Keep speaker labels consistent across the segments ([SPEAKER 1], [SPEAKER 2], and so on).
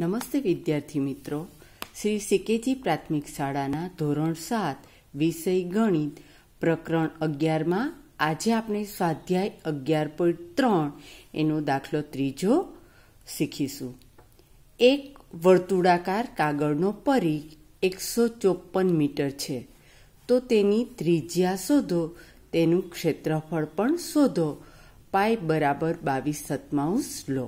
[SPEAKER 1] નમસ્તે વિદ્યાર્થી મિત્રો શ્રી સિકેજી પ્રાથમિક શાળાના ધોરણ સાત વિષય ગણિત પ્રકરણ અગિયારમાં આજે આપણે સ્વાધ્યાય અગિયાર પોઈન્ટ ત્રણ એનો દાખલો ત્રીજો શીખીશું એક વર્તુળાકાર કાગળનો પરીખ એકસો ચોપન મીટર છે તો તેની ત્રિજ્યા શોધો તેનું ક્ષેત્રફળ પણ શોધો પાય બરાબર બાવીસ સત્માઉસ લો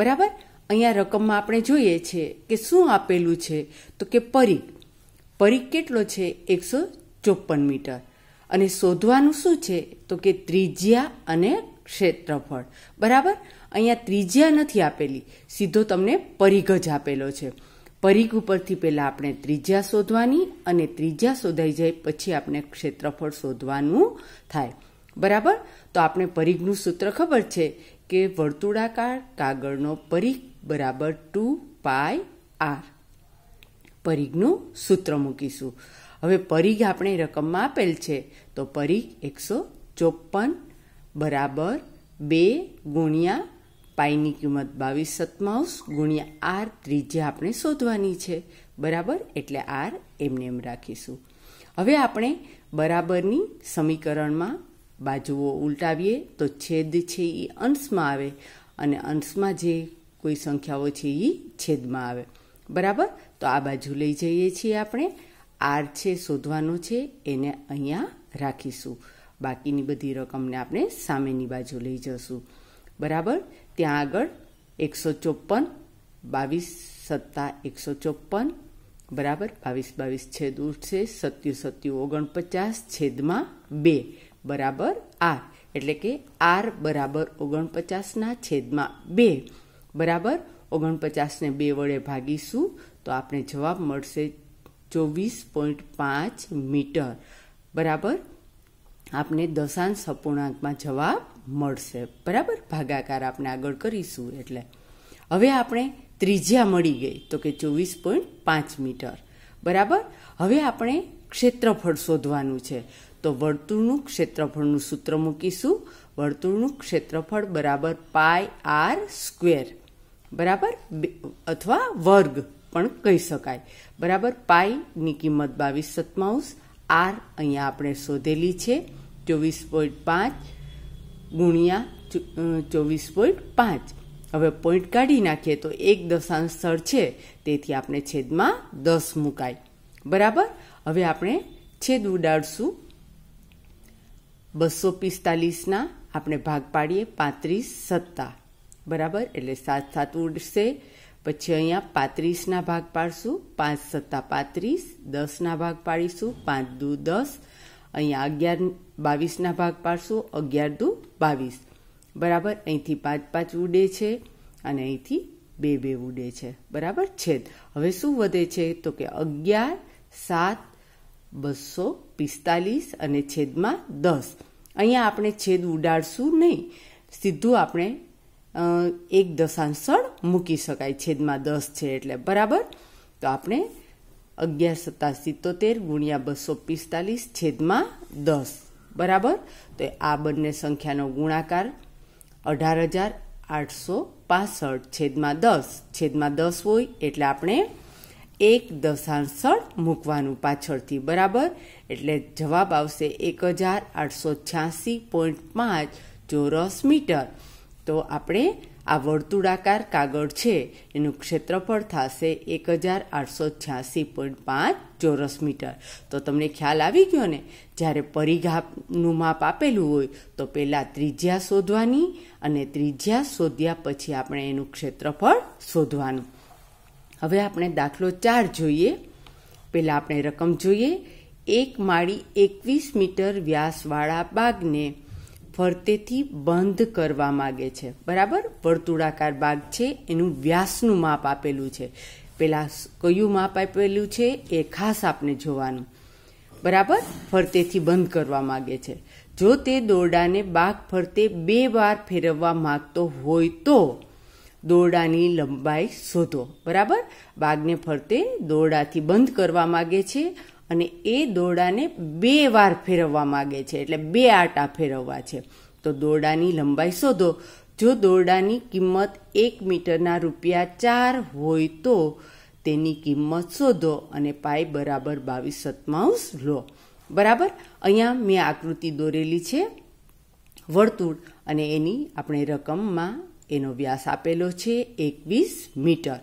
[SPEAKER 1] બરાબર અહીંયા રકમમાં આપણે જોઈએ છે કે શું આપેલું છે તો કે પરીખ પરીખ કેટલો છે એકસો ચોપન મીટર અને શોધવાનું શું છે તો કે ત્રિજ્યા અને ક્ષેત્રફળ બરાબર અહીંયા ત્રિજ્યા નથી આપેલી સીધો તમને પરીઘ જ આપેલો છે પરીઘ ઉપરથી પહેલાં આપણે ત્રિજ્યા શોધવાની અને ત્રિજ્યા શોધાઈ જાય પછી આપણે ક્ષેત્રફળ શોધવાનું થાય બરાબર તો આપણે પરીઘનું સૂત્ર ખબર છે કે વર્તુળાકાર કાગળનો પરીખ બરાબર ટુ પાય આર પરિઘનું સૂત્ર મૂકીશું હવે પરિઘ આપણે રકમમાં આપેલ છે તો પરિઘ એકસો ચોપન બરાબર બે ગુણ્યા પાઈની કિંમત બાવીસ સતમાઉસ ગુણ્યા આર ત્રીજે આપણે શોધવાની છે બરાબર એટલે આર એમને એમ રાખીશું હવે આપણે બરાબરની સમીકરણમાં બાજુઓ ઉલટાવીએ તો છેદ છે એ અંશમાં આવે અને અંશમાં જે કોઈ સંખ્યાઓ છે એ છેદમાં આવે બરાબર તો આ બાજુ લઈ જઈએ છીએ આપણે આર છે શોધવાનો છે એને અહીંયા રાખીશું બાકીની બધી રકમને આપણે સામેની બાજુ લઈ જશું બરાબર ત્યાં આગળ એકસો ચોપન બાવીસ સત્તા એકસો ચોપન બરાબર બાવીસ બાવીસ છેદ ઉઠશે સત્યુ સત્યુ ઓગણપચાસ છેદમાં બે બરાબર આર એટલે કે આર બરાબર ઓગણપચાસના છેદમાં બે બરાબર ઓગણપચાસને બે વડે ભાગીશું તો આપણે જવાબ મળશે ચોવીસ પોઈન્ટ પાંચ મીટર બરાબર આપને દશાંશ અપૂર્ણાંકમાં જવાબ મળશે બરાબર ભાગાકાર આપણે આગળ કરીશું એટલે હવે આપણે ત્રિજ્યા મળી ગઈ તો કે ચોવીસ પોઈન્ટ પાંચ મીટર બરાબર હવે આપણે ક્ષેત્રફળ શોધવાનું છે તો વર્તુળનું ક્ષેત્રફળનું સૂત્ર મૂકીશું વર્તુળનું ક્ષેત્રફળ બરાબર પાય આર સ્ક્વેર બરાબર અથવા વર્ગ પણ કહી શકાય બરાબર પાઈની કિંમત બાવીસ સતમાઉસ આર અહીંયા આપણે શોધેલી છે ચોવીસ પોઈન્ટ પાંચ ગુણ્યા ચોવીસ પોઈન્ટ પાંચ હવે પોઈન્ટ કાઢી નાખીએ તો એક દશાંશ સ્થળ છે તેથી આપણે છેદમાં દસ મુકાય બરાબર હવે આપણે છેદ ઉડાડશું બસો પિસ્તાલીસના આપણે ભાગ પાડીએ પાંત્રીસ સત્તા બરાબર એટલે સાત સાત ઉડશે પછી અહીંયા પાંત્રીસના ભાગ પાડશું પાંચ સત્તા પાંત્રીસ દસના ભાગ પાડીશું પાંચ દુ દસ અહીંયા અગિયાર બાવીસના ભાગ પાડશું અગિયાર દુ બાવીસ બરાબર અહીંથી પાંચ પાંચ ઉડે છે અને અહીંથી બે બે ઉડે છે બરાબર છેદ હવે શું વધે છે તો કે અગિયાર સાત બસો પિસ્તાલીસ અને છેદમાં દસ અહીંયા આપણે છેદ ઉડાડશું નહીં સીધું આપણે એક દશાંશ સ્થળ મૂકી શકાય છેદમાં દસ છે એટલે બરાબર તો આપણે અગિયાર સત્તા સિત્તોતેર ગુણ્યા બસો પિસ્તાલીસ છેદમાં દસ બરાબર તો આ બંને સંખ્યાનો ગુણાકાર અઢાર હજાર આઠસો પાસઠ છેદમાં દસ છેદમાં દસ હોય એટલે આપણે એક દશાંશ સ્થળ મૂકવાનું પાછળથી બરાબર એટલે જવાબ આવશે એક હજાર આઠસો છ્યાસી પોઈન્ટ પાંચ ચોરસ મીટર તો આપણે આ વર્તુળાકાર કાગળ છે એનું ક્ષેત્રફળ થશે એક હજાર આઠસો છ્યાસી પોઈન્ટ પાંચ ચોરસ મીટર તો તમને ખ્યાલ આવી ગયો ને જ્યારે પરિઘાનું માપ આપેલું હોય તો પહેલાં ત્રિજ્યા શોધવાની અને ત્રિજ્યા શોધ્યા પછી આપણે એનું ક્ષેત્રફળ શોધવાનું હવે આપણે દાખલો ચાર જોઈએ પહેલાં આપણે રકમ જોઈએ એક માળી એકવીસ મીટર વ્યાસવાળા બાગને ફરતેથી બંધ કરવા માગે છે બરાબર વર્તુળાકાર ભાગ છે એનું વ્યાસનું માપ આપેલું છે પેલા કયું માપ આપેલું છે એ ખાસ આપને જોવાનું બરાબર ફરતેથી બંધ કરવા માગે છે જો તે દોરડાને બાગ ફરતે બે વાર ફેરવવા માગતો હોય તો દોરડાની લંબાઈ શોધો બરાબર બાગને ફરતે દોરડાથી બંધ કરવા માગે છે અને એ દોરડાને બે વાર ફેરવવા માગે છે એટલે બે આટા ફેરવવા છે તો દોરડાની લંબાઈ શોધો જો દોરડાની કિંમત એક મીટરના રૂપિયા ચાર હોય તો તેની કિંમત શોધો અને પાઈ બરાબર બાવીસ સતમાઉસ લો બરાબર અહીંયા મેં આકૃતિ દોરેલી છે વર્તુળ અને એની આપણે રકમમાં એનો વ્યાસ આપેલો છે એકવીસ મીટર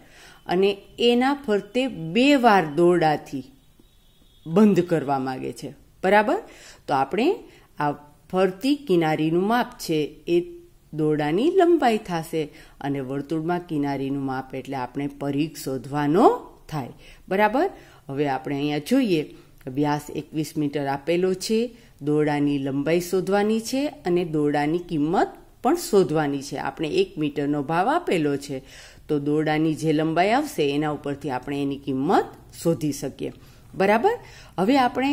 [SPEAKER 1] અને એના ફરતે બે વાર દોરડાથી બંધ કરવા માગે છે બરાબર તો આપણે આ ફરતી કિનારીનું માપ છે એ દોરડાની લંબાઈ થશે અને વર્તુળમાં કિનારીનું માપ એટલે આપણે પરીખ શોધવાનો થાય બરાબર હવે આપણે અહીંયા જોઈએ વ્યાસ એકવીસ મીટર આપેલો છે દોરડાની લંબાઈ શોધવાની છે અને દોરડાની કિંમત પણ શોધવાની છે આપણે એક મીટરનો ભાવ આપેલો છે તો દોરડાની જે લંબાઈ આવશે એના ઉપરથી આપણે એની કિંમત શોધી શકીએ બરાબર હવે આપણે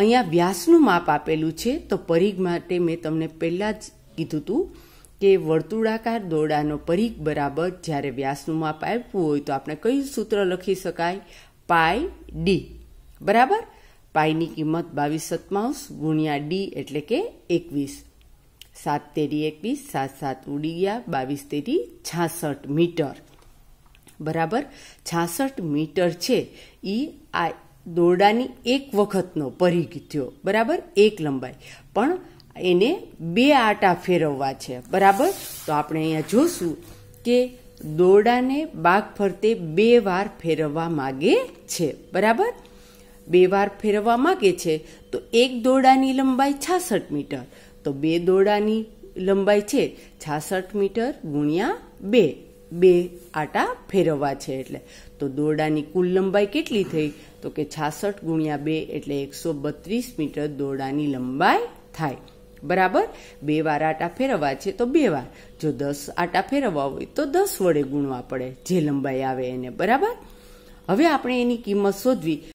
[SPEAKER 1] અહીંયા વ્યાસનું માપ આપેલું છે તો પરીઘ માટે મેં તમને પહેલાં જ કીધું હતું કે વર્તુળાકાર દોરડાનો પરીઘ બરાબર જ્યારે વ્યાસનું માપ આપવું હોય તો આપણે કયું સૂત્ર લખી શકાય પાય ડી બરાબર પાઈની કિંમત બાવીસ સત્માઉસ ગુણ્યા ડી એટલે કે એકવીસ સાત તેરી એકવીસ સાત સાત ઉડી ગયા બાવીસ તેરી છાસઠ મીટર બરાબર છાસઠ મીટર છે એ આ દોરડાની એક વખતનો પરિઘ થયો બરાબર એક લંબાઈ પણ એને બે આટા ફેરવવા છે બરાબર તો આપણે અહીંયા જોશું કે દોરડાને બાગ ફરતે બે વાર ફેરવવા માગે છે બરાબર બે વાર ફેરવવા માગે છે તો એક દોરડાની લંબાઈ છાસઠ મીટર તો બે દોરડાની લંબાઈ છે છાસઠ મીટર ગુણ્યા બે બે આટા ફેરવવા છે એટલે તો દોરડાની કુલ લંબાઈ કેટલી થઈ તો કે છાસઠ ગુણ્યા બે એટલે એકસો બત્રીસ મીટર દોરડાની લંબાઈ થાય બરાબર બે વાર આટા ફેરવવા છે તો બે વાર જો દસ આટા ફેરવવા હોય તો દસ વડે ગુણવા પડે જે લંબાઈ આવે એને બરાબર હવે આપણે એની કિંમત શોધવી